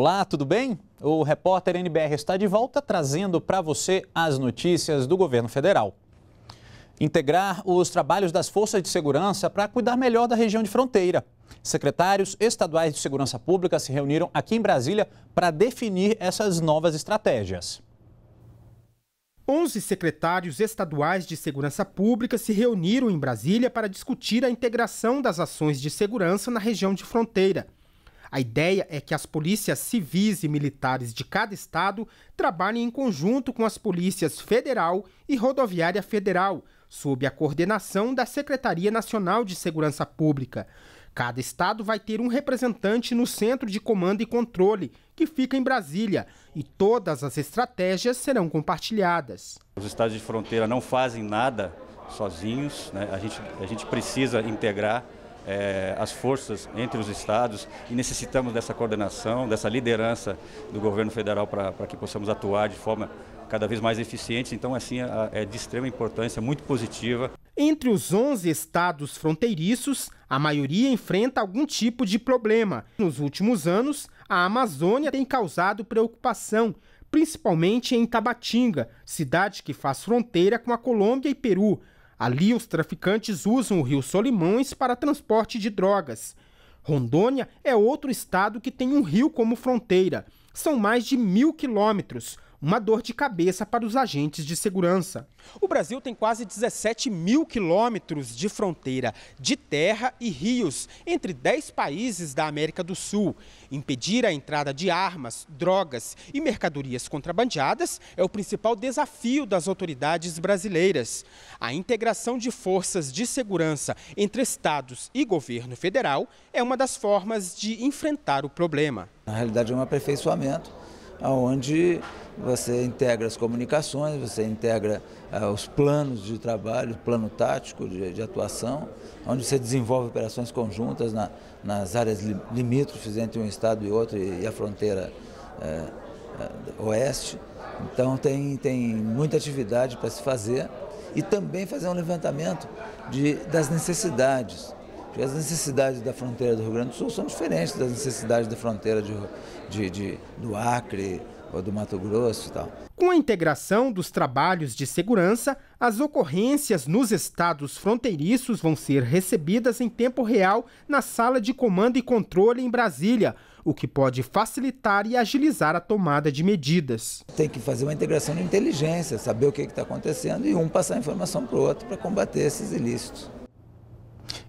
Olá, tudo bem? O repórter NBR está de volta trazendo para você as notícias do governo federal. Integrar os trabalhos das forças de segurança para cuidar melhor da região de fronteira. Secretários estaduais de segurança pública se reuniram aqui em Brasília para definir essas novas estratégias. 11 secretários estaduais de segurança pública se reuniram em Brasília para discutir a integração das ações de segurança na região de fronteira. A ideia é que as polícias civis e militares de cada estado trabalhem em conjunto com as polícias federal e rodoviária federal, sob a coordenação da Secretaria Nacional de Segurança Pública. Cada estado vai ter um representante no Centro de Comando e Controle, que fica em Brasília, e todas as estratégias serão compartilhadas. Os estados de fronteira não fazem nada sozinhos, né? a, gente, a gente precisa integrar é, as forças entre os estados e necessitamos dessa coordenação, dessa liderança do governo federal para que possamos atuar de forma cada vez mais eficiente. Então, assim, é, é de extrema importância, muito positiva. Entre os 11 estados fronteiriços, a maioria enfrenta algum tipo de problema. Nos últimos anos, a Amazônia tem causado preocupação, principalmente em Tabatinga, cidade que faz fronteira com a Colômbia e Peru. Ali, os traficantes usam o rio Solimões para transporte de drogas. Rondônia é outro estado que tem um rio como fronteira. São mais de mil quilômetros uma dor de cabeça para os agentes de segurança. O Brasil tem quase 17 mil quilômetros de fronteira, de terra e rios, entre 10 países da América do Sul. Impedir a entrada de armas, drogas e mercadorias contrabandeadas é o principal desafio das autoridades brasileiras. A integração de forças de segurança entre estados e governo federal é uma das formas de enfrentar o problema. Na realidade, é um aperfeiçoamento onde você integra as comunicações, você integra eh, os planos de trabalho, plano tático de, de atuação, onde você desenvolve operações conjuntas na, nas áreas li, limítrofes entre um estado e outro e, e a fronteira eh, eh, oeste. Então tem, tem muita atividade para se fazer e também fazer um levantamento de, das necessidades porque as necessidades da fronteira do Rio Grande do Sul são diferentes das necessidades da fronteira de, de, de do Acre ou do Mato Grosso e tal. Com a integração dos trabalhos de segurança, as ocorrências nos estados fronteiriços vão ser recebidas em tempo real na sala de comando e controle em Brasília, o que pode facilitar e agilizar a tomada de medidas. Tem que fazer uma integração de inteligência, saber o que está acontecendo e um passar a informação para o outro para combater esses ilícitos.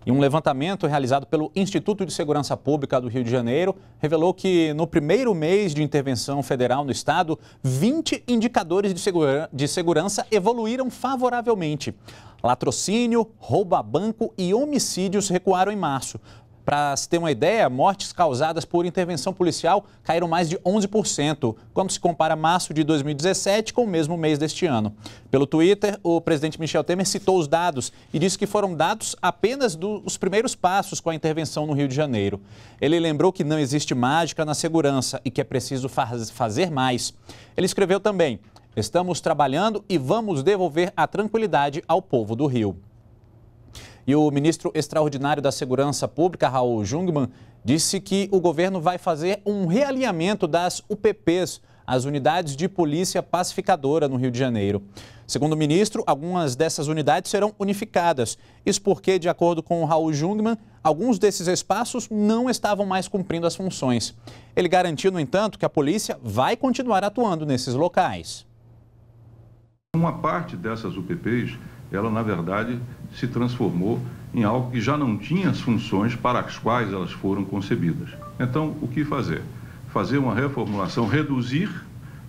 E um levantamento realizado pelo Instituto de Segurança Pública do Rio de Janeiro revelou que no primeiro mês de intervenção federal no estado, 20 indicadores de, segura de segurança evoluíram favoravelmente. Latrocínio, rouba banco e homicídios recuaram em março. Para se ter uma ideia, mortes causadas por intervenção policial caíram mais de 11%, quando se compara março de 2017 com o mesmo mês deste ano. Pelo Twitter, o presidente Michel Temer citou os dados e disse que foram dados apenas dos primeiros passos com a intervenção no Rio de Janeiro. Ele lembrou que não existe mágica na segurança e que é preciso faz fazer mais. Ele escreveu também: Estamos trabalhando e vamos devolver a tranquilidade ao povo do Rio. E o ministro extraordinário da Segurança Pública, Raul Jungmann, disse que o governo vai fazer um realinhamento das UPPs, as Unidades de Polícia Pacificadora, no Rio de Janeiro. Segundo o ministro, algumas dessas unidades serão unificadas. Isso porque, de acordo com Raul Jungmann, alguns desses espaços não estavam mais cumprindo as funções. Ele garantiu, no entanto, que a polícia vai continuar atuando nesses locais. Uma parte dessas UPPs ela na verdade se transformou em algo que já não tinha as funções para as quais elas foram concebidas. Então, o que fazer? Fazer uma reformulação, reduzir,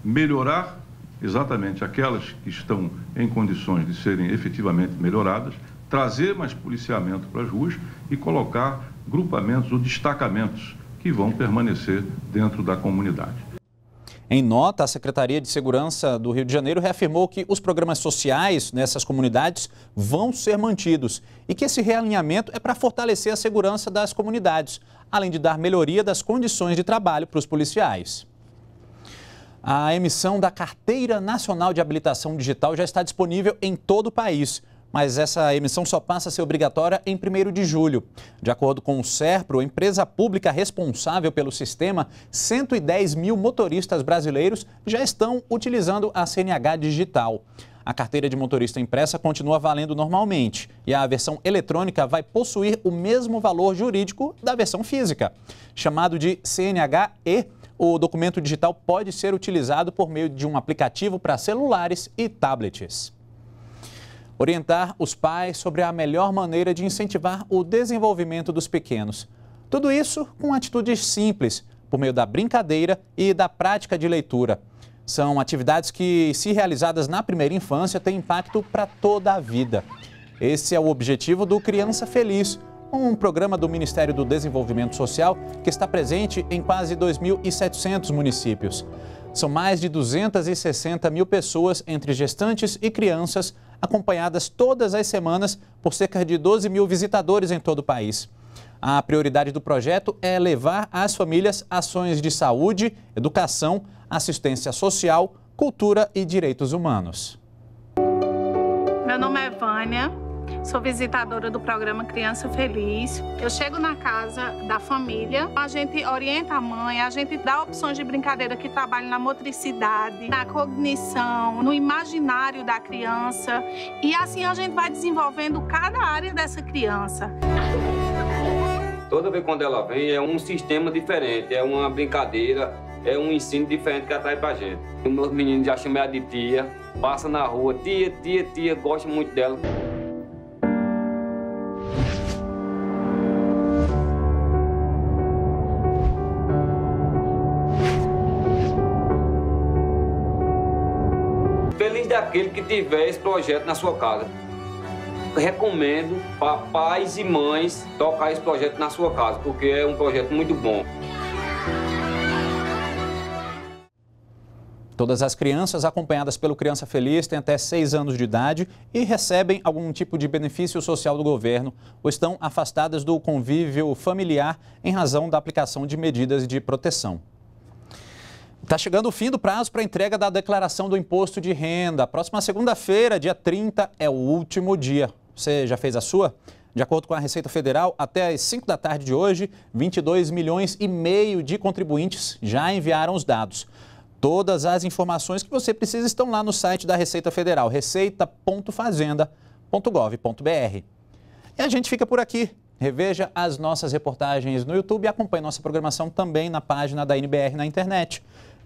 melhorar exatamente aquelas que estão em condições de serem efetivamente melhoradas, trazer mais policiamento para as ruas e colocar grupamentos ou destacamentos que vão permanecer dentro da comunidade. Em nota, a Secretaria de Segurança do Rio de Janeiro reafirmou que os programas sociais nessas comunidades vão ser mantidos e que esse realinhamento é para fortalecer a segurança das comunidades, além de dar melhoria das condições de trabalho para os policiais. A emissão da Carteira Nacional de Habilitação Digital já está disponível em todo o país mas essa emissão só passa a ser obrigatória em 1 de julho. De acordo com o SERPRO, empresa pública responsável pelo sistema, 110 mil motoristas brasileiros já estão utilizando a CNH digital. A carteira de motorista impressa continua valendo normalmente e a versão eletrônica vai possuir o mesmo valor jurídico da versão física. Chamado de CNH-E, o documento digital pode ser utilizado por meio de um aplicativo para celulares e tablets orientar os pais sobre a melhor maneira de incentivar o desenvolvimento dos pequenos. Tudo isso com atitudes simples, por meio da brincadeira e da prática de leitura. São atividades que, se realizadas na primeira infância, têm impacto para toda a vida. Esse é o objetivo do Criança Feliz, um programa do Ministério do Desenvolvimento Social que está presente em quase 2.700 municípios. São mais de 260 mil pessoas, entre gestantes e crianças, acompanhadas todas as semanas por cerca de 12 mil visitadores em todo o país. A prioridade do projeto é levar às famílias ações de saúde, educação, assistência social, cultura e direitos humanos. Meu nome é Vânia, sou visitadora do programa Criança Feliz. Eu chego na casa da família, a gente orienta a mãe, a gente dá opções de brincadeira que trabalham na motricidade, na cognição, no imaginário da criança. E assim a gente vai desenvolvendo cada área dessa criança. Toda vez quando ela vem é um sistema diferente, é uma brincadeira, é um ensino diferente que atrai pra gente. Os meus meninos já chamam ela de tia, passa na rua, tia, tia, tia, gosta muito dela. feliz daquele que tiver esse projeto na sua casa. Recomendo para pais e mães tocar esse projeto na sua casa, porque é um projeto muito bom. Todas as crianças acompanhadas pelo Criança Feliz têm até 6 anos de idade e recebem algum tipo de benefício social do governo ou estão afastadas do convívio familiar em razão da aplicação de medidas de proteção. Está chegando o fim do prazo para entrega da declaração do imposto de renda. Próxima segunda-feira, dia 30, é o último dia. Você já fez a sua? De acordo com a Receita Federal, até às 5 da tarde de hoje, 22 milhões e meio de contribuintes já enviaram os dados. Todas as informações que você precisa estão lá no site da Receita Federal, receita.fazenda.gov.br. E a gente fica por aqui. Reveja as nossas reportagens no YouTube e acompanhe nossa programação também na página da NBR na internet.